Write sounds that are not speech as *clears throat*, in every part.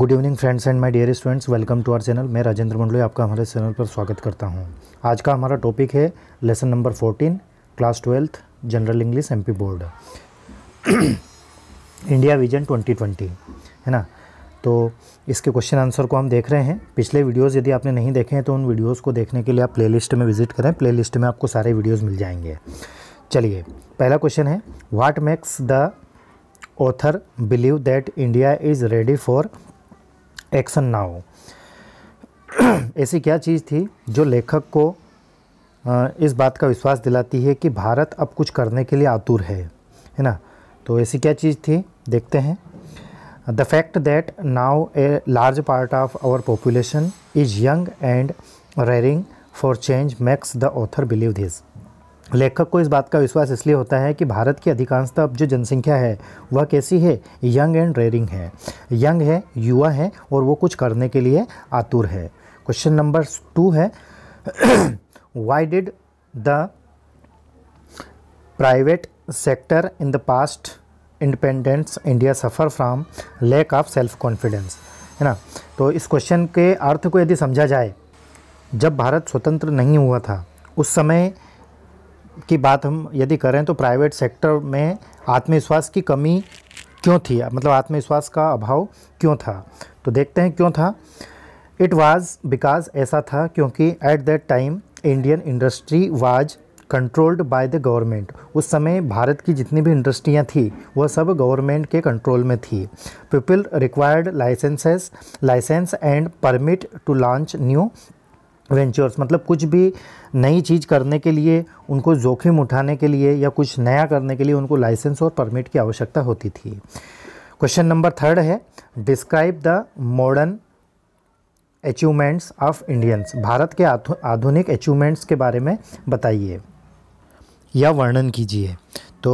good evening friends and my dear students welcome to our channel मैं राजेंद्र मंडलोई आपका हमारे channel पर स्वागत करता हूं आज का हमारा टॉपिक है lesson number 14 class twelfth general English MP board India vision 2020 है ना तो इसके क्वेश्चन आंसर को हम देख रहे हैं पिछले वीडियोज़ यदि आपने नहीं देखे हैं तो उन वीडियोज़ को देखने के लिए आप प्ले में विजिट करें प्ले में आपको सारे वीडियोज़ मिल जाएंगे चलिए पहला क्वेश्चन है what makes the author believe that India is ready for action ना हो *clears throat* ऐसी क्या चीज़ थी जो लेखक को इस बात का विश्वास दिलाती है कि भारत अब कुछ करने के लिए आतुर है है ना तो ऐसी क्या चीज़ थी देखते हैं the fact that now a large part of our population is young and rearing for change makes the author believe this लेखक को इस बात का विश्वास इसलिए होता है कि भारत की अधिकांशतः अब जो जनसंख्या है वह कैसी है यंग एंड रेयरिंग है यंग है युवा है और वो कुछ करने के लिए आतुर है क्वेश्चन नंबर टू है why did the private sector in the past independence India suffer from lack of self confidence है ना तो इस क्वेश्चन के अर्थ को यदि समझा जाए जब भारत स्वतंत्र नहीं हुआ था उस समय की बात हम यदि करें तो प्राइवेट सेक्टर में आत्मविश्वास की कमी क्यों थी मतलब आत्मविश्वास का अभाव क्यों था तो देखते हैं क्यों था इट वाज बिकॉज ऐसा था क्योंकि at that time Indian industry was controlled by the government उस समय भारत की जितनी भी इंडस्ट्रियाँ थी वह सब गवर्नमेंट के कंट्रोल में थी people required licenses license and permit to launch new ventures मतलब कुछ भी नई चीज़ करने के लिए उनको जोखिम उठाने के लिए या कुछ नया करने के लिए उनको लाइसेंस और परमिट की आवश्यकता होती थी क्वेश्चन नंबर थर्ड है describe the modern achievements of Indians Bharat के आधुनिक अचीवमेंट्स के बारे में बताइए या वर्णन कीजिए तो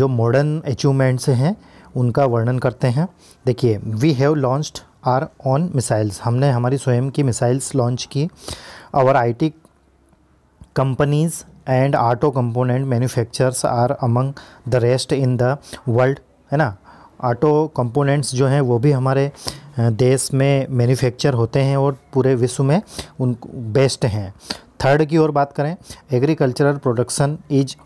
जो मॉडर्न अचीवमेंट्स हैं उनका वर्णन करते हैं देखिए we have launched are on missiles हमने हमारी स्वयं की मिसाइल्स लॉन्च की Our IT companies and auto component manufacturers are among the rest in the world है ना ऑटो कंपोनेंट्स जो हैं वो भी हमारे देश में मैन्युफैक्चर होते हैं और पूरे विश्व में उन बेस्ट हैं थर्ड की ओर बात करें एग्रीकल्चरल प्रोडक्शन इज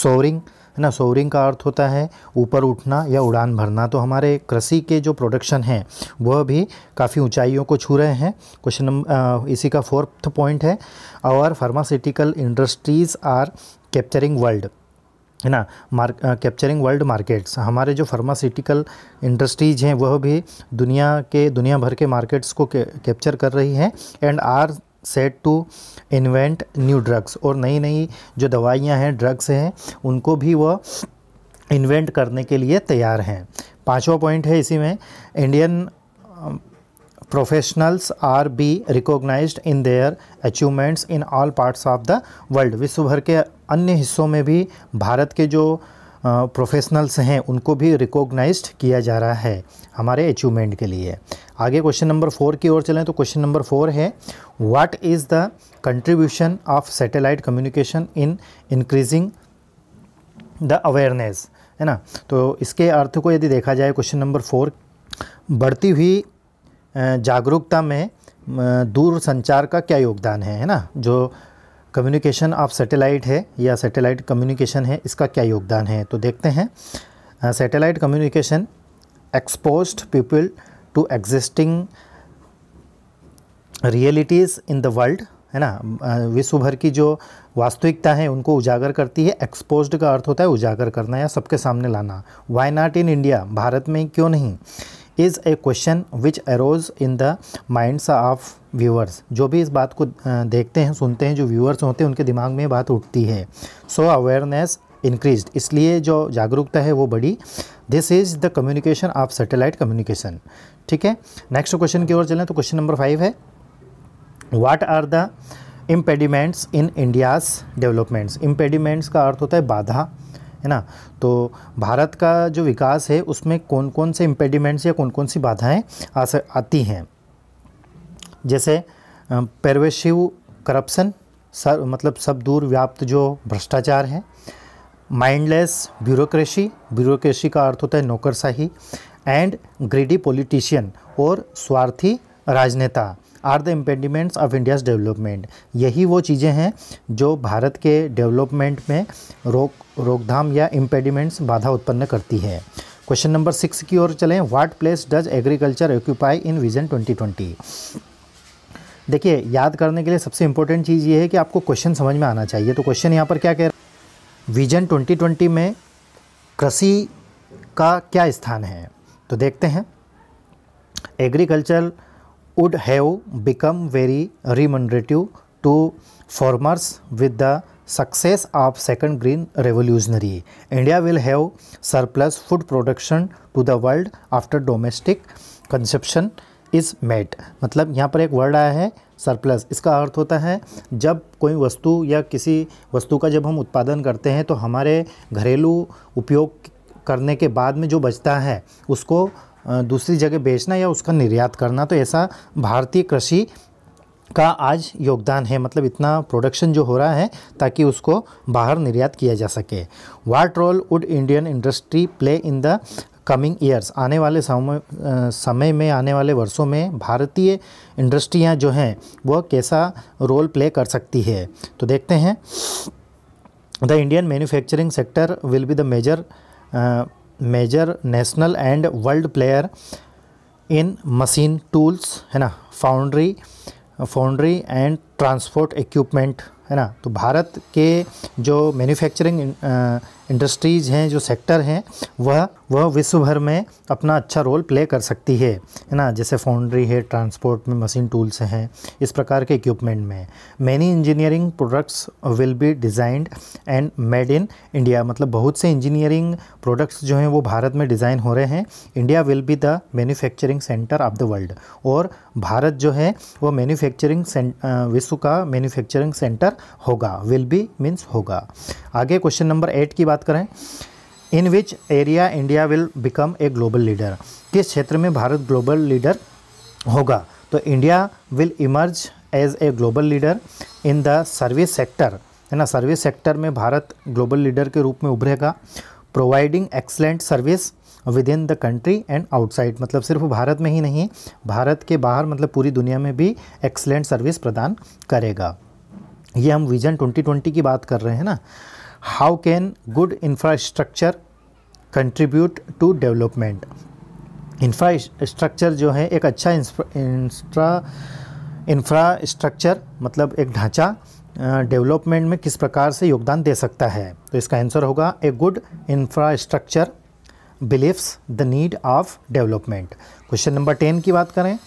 सोरिंग है ना सोरिंग का अर्थ होता है ऊपर उठना या उड़ान भरना तो हमारे कृषि के जो प्रोडक्शन हैं वह भी काफ़ी ऊंचाइयों को छू रहे हैं क्वेश्चन नंबर इसी का फोर्थ पॉइंट है और pharmaceutical industries are capturing world है ना मार्क कैप्चरिंग वर्ल्ड मार्केट्स हमारे जो फार्मास्यूटिकल इंडस्ट्रीज हैं वह भी दुनिया के दुनिया भर के मार्केट्स को कैप्चर कर रही हैं and are set to invent new drugs और नई नई जो दवाइयां हैं ड्रग्स हैं उनको भी वह इन्वेंट करने के लिए तैयार हैं पांचवा पॉइंट है इसी में Indian professionals are be recognise in their achievements in all parts of the world विश्व भर के अन्य हिस्सों में भी भारत के जो प्रोफेशनल्स हैं उनको भी रिकोगनाइज किया जा रहा है हमारे अचीवमेंट के लिए आगे क्वेश्चन नंबर फोर की ओर चलें तो क्वेश्चन नंबर फोर है what is the contribution of satellite communication in increasing the awareness है ना तो इसके अर्थ को यदि देखा जाए क्वेश्चन नंबर फोर बढ़ती हुई जागरूकता में दूर संचार का क्या योगदान है है ना जो कम्युनिकेशन ऑफ सैटेलाइट है या सैटेलाइट कम्युनिकेशन है इसका क्या योगदान है तो देखते हैं satellite communication expose people to existing realities in the world है ना विश्व भर की जो वास्तविकता है उनको उजागर करती है एक्सपोज्ड का अर्थ होता है उजागर करना या सबके सामने लाना why not in India Bharat में क्यों नहीं is a question which arose in the minds of viewers जो भी इस बात को देखते हैं सुनते हैं जो व्यूअर्स होते हैं उनके दिमाग में बात उठती है सो अवेयरनेस इंक्रीज इसलिए जो जागरूकता है वो बड़ी this is the communication of satellite communication ठीक है नेक्स्ट क्वेश्चन की ओर चलें तो क्वेश्चन नंबर फाइव है what are the impediments in India's developments impediments का अर्थ होता है बाधा है ना तो भारत का जो विकास है उसमें कौन कौन से इम्पेडिमेंट्स या कौन कौन सी बाधाएं आ आती हैं जैसे परवेशिव करप्शन सर मतलब सब दूर व्याप्त जो भ्रष्टाचार है माइंडलेस ब्यूरोक्रेसी ब्यूरोक्रेसी का अर्थ होता है नौकरशाही एंड ग्रेडी पॉलिटिशियन और स्वार्थी राजनेता are the impediments of India's development यही वो चीज़ें हैं जो भारत के डेवलपमेंट में रोक रोकथाम या इम्पेडिमेंट्स बाधा उत्पन्न करती है क्वेश्चन नंबर सिक्स की ओर चलें what place does agriculture occupy in vision 2020 देखिए याद करने के लिए सबसे इंपॉर्टेंट चीज़ ये है कि आपको क्वेश्चन समझ में आना चाहिए तो क्वेश्चन यहाँ पर क्या कह रहा विजन 2020 में कृषि का क्या स्थान है तो देखते हैं agriculture would have become very remunerative to farmers with the success of second green revolutionary india will have surplus food production to the world after domestic consumption is met matlab yahan par ek word aaya hai surplus इसका अर्थ होता है जब कोई वस्तु या किसी वस्तु का जब हम उत्पादन करते हैं तो हमारे घरेलू उपयोग करने के बाद में जो बचता है उसको दूसरी जगह बेचना या उसका निर्यात करना तो ऐसा भारतीय कृषि का आज योगदान है मतलब इतना प्रोडक्शन जो हो रहा है ताकि उसको बाहर निर्यात किया जा सके what role would Indian industry play in the coming years आने वाले समय समय में आने वाले वर्षों में भारतीय इंडस्ट्रियां जो हैं वह कैसा रोल प्ले कर सकती है तो देखते हैं the Indian manufacturing sector will be the major major national and world player in machine tools है ना foundry foundry and transport equipment है ना तो भारत के जो मैन्युफैक्चरिंग इंडस्ट्रीज़ हैं जो सेक्टर हैं वह वह विश्व भर में अपना अच्छा रोल प्ले कर सकती है है ना जैसे फाउंड्री है ट्रांसपोर्ट में मशीन टूल्स हैं इस प्रकार के इक्विपमेंट में many engineering products will be designed and made in India मतलब बहुत से इंजीनियरिंग प्रोडक्ट्स जो हैं वो भारत में डिज़ाइन हो रहे हैं India will be the manufacturing centre of the world और भारत जो है वो मैन्युफैक्चरिंग विश्व का मैन्युफैक्चरिंग सेंटर होगा विल बी मीन्स होगा आगे क्वेश्चन नंबर एट की बात बात करें in which area India will become a global leader किस क्षेत्र में भारत ग्लोबल लीडर होगा तो India will emerge as a global leader in the service sector है ना सर्विस सेक्टर में भारत ग्लोबल लीडर के रूप में उभरेगा providing excellent service within the country and outside मतलब सिर्फ भारत में ही नहीं भारत के बाहर मतलब पूरी दुनिया में भी एक्सलेंट सर्विस प्रदान करेगा ये हम विजन 2020 की बात कर रहे हैं ना how can good infrastructure contribute to development infrastructure जो है एक अच्छा इंफ्रास्ट्रक्चर मतलब एक ढांचा डेवलपमेंट में किस प्रकार से योगदान दे सकता है तो इसका आंसर होगा a good infrastructure believes the need of development question number ten की बात करें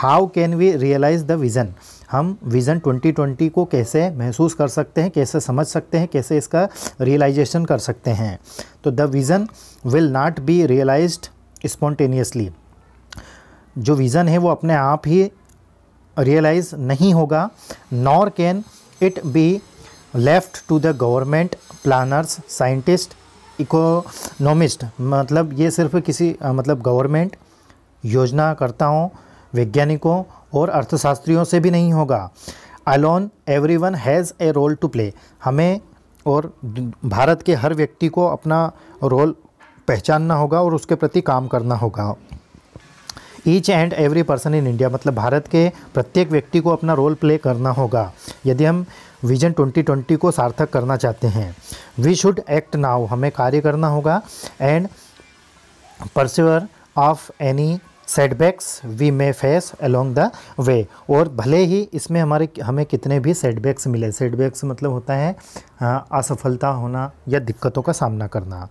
how can we realise the vision हम विज़न 2020 को कैसे महसूस कर सकते हैं कैसे समझ सकते हैं कैसे इसका रियलाइजेशन कर सकते हैं तो the vision will not be realise spontaneously जो विज़न है वो अपने आप ही रियलाइज़ नहीं होगा nor can it be left to the government planners scientist economist मतलब ये सिर्फ किसी मतलब गवर्नमेंट योजनाकर्ताओं वैज्ञानिकों और अर्थशास्त्रियों से भी नहीं होगा alone every one has a role to play हमें और भारत के हर व्यक्ति को अपना रोल पहचानना होगा और उसके प्रति काम करना होगा each and every person in India मतलब भारत के प्रत्येक व्यक्ति को अपना रोल प्ले करना होगा यदि हम विजन 2020 को सार्थक करना चाहते हैं वी शुड एक्ट नाउ हमें कार्य करना होगा and persevere of any setbacks we may face along the way और भले ही इसमें हमारे हमें कितने भी सेटबैक्स मिले सेटबैक्स मतलब होता है असफलता होना या दिक्कतों का सामना करना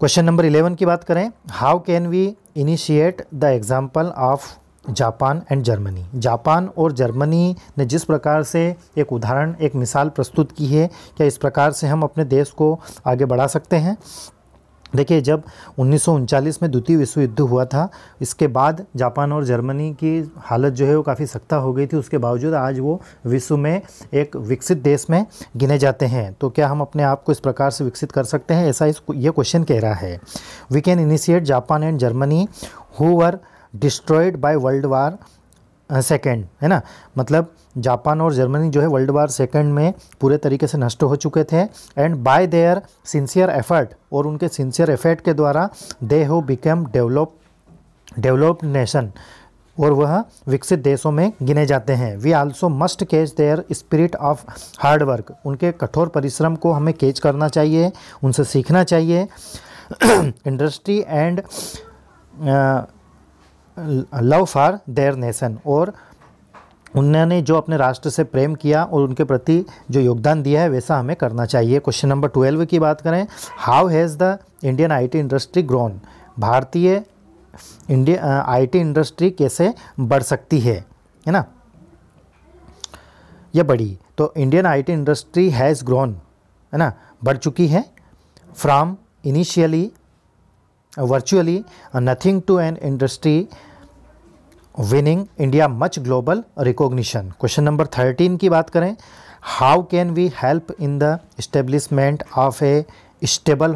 क्वेश्चन नंबर इलेवन की बात करें how can we initiate the example of Japan and Germany Japan और जर्मनी ने जिस प्रकार से एक उदाहरण एक मिसाल प्रस्तुत की है क्या इस प्रकार से हम अपने देश को आगे बढ़ा सकते हैं देखिए जब उन्नीस में द्वितीय विश्व युद्ध हुआ था इसके बाद जापान और जर्मनी की हालत जो है वो काफ़ी सख्ता हो गई थी उसके बावजूद आज वो विश्व में एक विकसित देश में गिने जाते हैं तो क्या हम अपने आप को इस प्रकार से विकसित कर सकते हैं ऐसा इस ये क्वेश्चन कह रहा है we can initiate Japan and Germany who were destroyed by world war second है ना मतलब जापान और जर्मनी जो है वर्ल्ड वार सेकेंड में पूरे तरीके से नष्ट हो चुके थे and by their sincere effort और उनके सिंसियर एफर्ट के द्वारा दे हो बिकम डेवलप डेवलप्ड नेशन और वह विकसित देशों में गिने जाते हैं we also must catch their spirit of hard work उनके कठोर परिश्रम को हमें कैच करना चाहिए उनसे सीखना चाहिए industry *clears throat* and love for their nation और उन्होंने जो अपने राष्ट्र से प्रेम किया और उनके प्रति जो योगदान दिया है वैसा हमें करना चाहिए क्वेश्चन नंबर ट्वेल्व की बात करें how has the Indian IT industry grown भारतीय इंडिया आईटी इंडस्ट्री कैसे बढ़ सकती है है ना यह बड़ी तो Indian IT industry has grown है ना बढ़ चुकी है from initially virtually nothing to an industry winning India much global recognition question number thirteen की बात करें how can we help in the establishment of a stable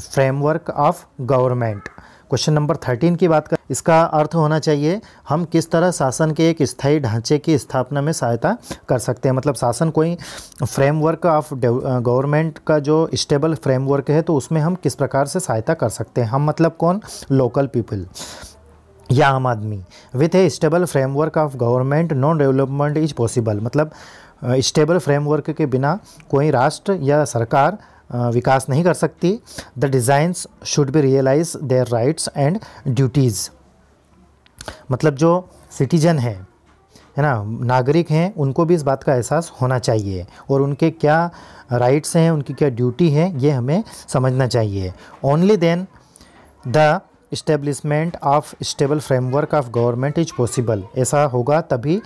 framework of government question number thirteen की बात करें इसका अर्थ होना चाहिए हम किस तरह शासन के एक स्थायी ढांचे की स्थापना में सहायता कर सकते हैं मतलब शासन कोई फ्रेमवर्क ऑफ गवर्नमेंट का जो स्टेबल फ्रेमवर्क है तो उसमें हम किस प्रकार से सहायता कर सकते हैं हम मतलब कौन लोकल पीपल या आम आदमी with a stable framework of government non development is possible मतलब स्टेबल फ्रेमवर्क के बिना कोई राष्ट्र या सरकार विकास नहीं कर सकती the designs should be realise their rights and duties मतलब जो सिटीजन है है ना नागरिक हैं उनको भी इस बात का एहसास होना चाहिए और उनके क्या राइट्स हैं उनकी क्या ड्यूटी है ये हमें समझना चाहिए only then the establishment of stable framework of government is possible ऐसा होगा तभी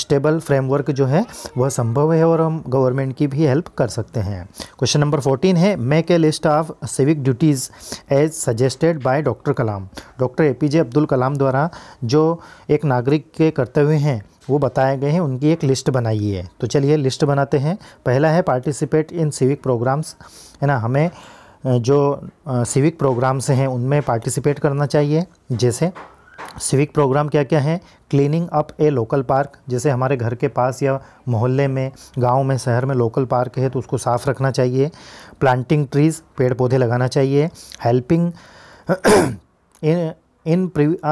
स्टेबल फ्रेमवर्क जो है वह संभव है और हम गवर्नमेंट की भी हेल्प कर सकते हैं क्वेश्चन नंबर फोर्टीन है make a list of civic duties as suggested by doctor Kalam doctor A P J Abdul Kalam द्वारा जो एक नागरिक के कर्तव्य हैं वो बताए गए हैं उनकी एक लिस्ट बनाई है तो चलिए लिस्ट बनाते हैं पहला है पार्टिसिपेट इन सिविक प्रोग्राम्स है ना हमें जो सिविक प्रोग्राम्स हैं उनमें पार्टिसिपेट करना चाहिए जैसे सिविक प्रोग्राम क्या क्या हैं cleaning up a local park जैसे हमारे घर के पास या मोहल्ले में गांव में शहर में लोकल पार्क है तो उसको साफ़ रखना चाहिए प्लांटिंग ट्रीज़ पेड़ पौधे लगाना चाहिए helping *clears throat* in in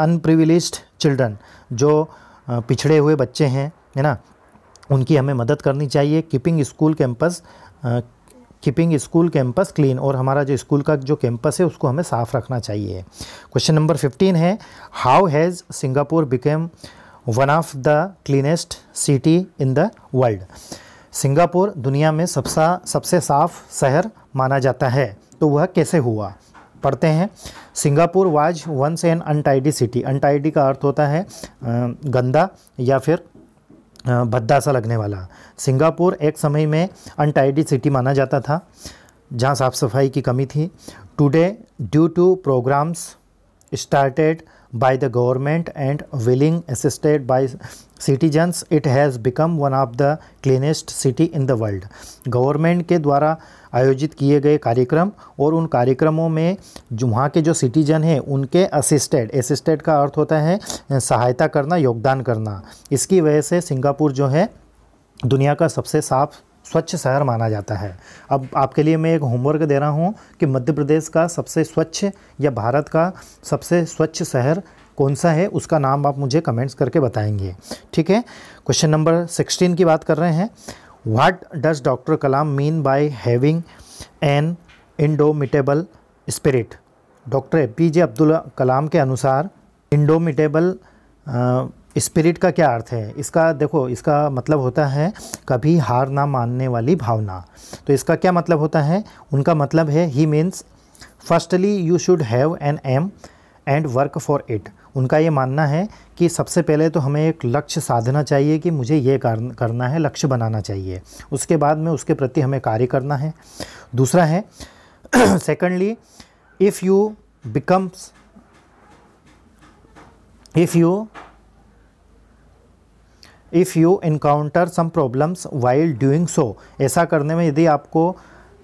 unprivileged children जो पिछड़े हुए बच्चे हैं है ना उनकी हमें मदद करनी चाहिए keeping school campus keeping school campus clean और हमारा जो स्कूल का जो कैंपस है उसको हमें साफ़ रखना चाहिए क्वेश्चन नंबर फिफ्टीन है how has Singapore became one of the cleanest city in the world Singapore दुनिया में सबसे सबसे साफ शहर माना जाता है तो वह कैसे हुआ पढ़ते हैं Singapore was once an untidy city untidy का अर्थ होता है गंदा या फिर भद्दा सा लगने वाला सिंगापुर एक समय में अनटाइडी सिटी माना जाता था जहाँ साफ़ सफाई की कमी थी today due to programmes started by the government and willing assisted by citizens it has become one of the cleanest city in the world government के द्वारा आयोजित किए गए कार्यक्रम और उन कार्यक्रमों में जो वहाँ के जो सिटीजन हैं उनके असिस्टेड असिस्टेड का अर्थ होता है सहायता करना योगदान करना इसकी वजह से सिंगापुर जो है दुनिया का सबसे साफ स्वच्छ शहर माना जाता है अब आपके लिए मैं एक होमवर्क दे रहा हूँ कि मध्य प्रदेश का सबसे स्वच्छ या भारत का सबसे स्वच्छ शहर कौन सा है उसका नाम आप मुझे कमेंट्स करके बताएंगे ठीक है क्वेश्चन नंबर सिक्सटीन की बात कर रहे हैं what does doctor Kalam mean by having an indomitable spirit doctor A P J Abdul Kalam के अनुसार इंडोमिटेबल स्पिरिट का क्या अर्थ है इसका देखो इसका मतलब होता है कभी हार ना मानने वाली भावना तो इसका क्या मतलब होता है उनका मतलब है he means firstly you should have an aim and work for it उनका ये मानना है कि सबसे पहले तो हमें एक लक्ष्य साधना चाहिए कि मुझे ये करना है लक्ष्य बनाना चाहिए उसके बाद में उसके प्रति हमें कार्य करना है दूसरा है secondly if you becomes if you if you encounter some problems while doing so ऐसा करने में यदि आपको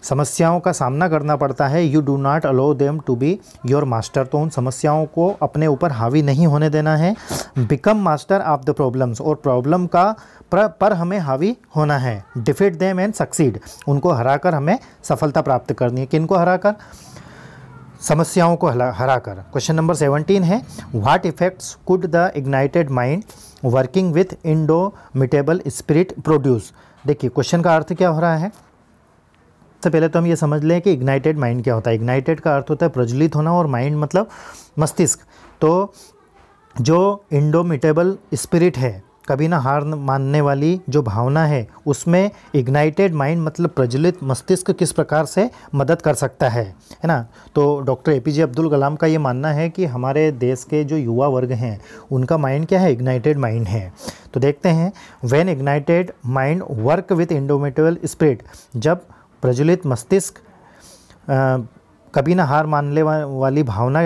समस्याओं का सामना करना पड़ता है you do not allow them to be your master तो उन समस्याओं को अपने ऊपर हावी नहीं होने देना है become master of the problems और प्रॉब्लम का पर, पर हमें हावी होना है डिफिट देम एंड सक्सीड उनको हराकर हमें सफलता प्राप्त करनी है किनको हराकर समस्याओं को हरा कर क्वेश्चन नंबर सेवनटीन है what effects could the ignited mind working with indomitable spirit produce देखिए क्वेश्चन का अर्थ क्या हो रहा है सबसे पहले तो हम ये समझ लें कि इग्नाइटेड माइंड क्या होता है इग्नाइटेड का अर्थ होता है प्रज्वलित होना और माइंड मतलब मस्तिष्क तो जो इंडोमिटेबल स्पिरिट है कभी ना हार मानने वाली जो भावना है उसमें इग्नाइटेड माइंड मतलब प्रज्वलित मस्तिष्क किस प्रकार से मदद कर सकता है है ना तो doctor A P J Abdul Kalam का ये मानना है कि हमारे देश के जो युवा वर्ग हैं उनका माइंड क्या है इग्नाइटेड माइंड है तो देखते हैं when ignited mind work with indomitable spirit जब प्रज्वलित मस्तिष्क कभी ना हार मानने वाली भावना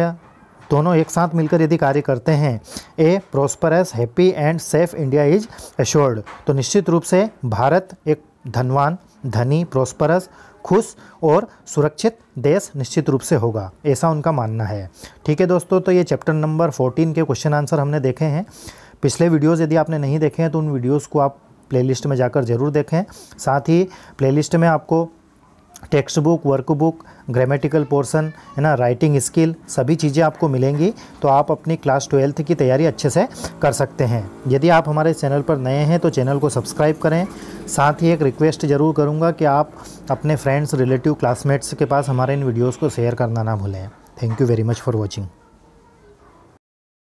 दोनों एक साथ मिलकर यदि कार्य करते हैं a prosperous happy and safe India is assured तो निश्चित रूप से भारत एक धनवान धनी प्रॉस्परस खुश और सुरक्षित देश निश्चित रूप से होगा ऐसा उनका मानना है ठीक है दोस्तों तो ये चैप्टर नंबर 14 के क्वेश्चन आंसर हमने देखे हैं पिछले वीडियोस यदि आपने नहीं देखे हैं तो उन वीडियोस को आप प्लेलिस्ट में जाकर ज़रूर देखें साथ ही प्लेलिस्ट में आपको text book workbook grammatical portion है ना राइटिंग स्किल सभी चीज़ें आपको मिलेंगी तो आप अपनी क्लास ट्वेल्थ की तैयारी अच्छे से कर सकते हैं यदि आप हमारे चैनल पर नए हैं तो चैनल को सब्सक्राइब करें साथ ही एक रिक्वेस्ट ज़रूर करूँगा कि आप अपने फ्रेंड्स रिलेटिव क्लासमेट्स के पास हमारे इन वीडियोज़ को शेयर करना ना भूलें thank you very much for watching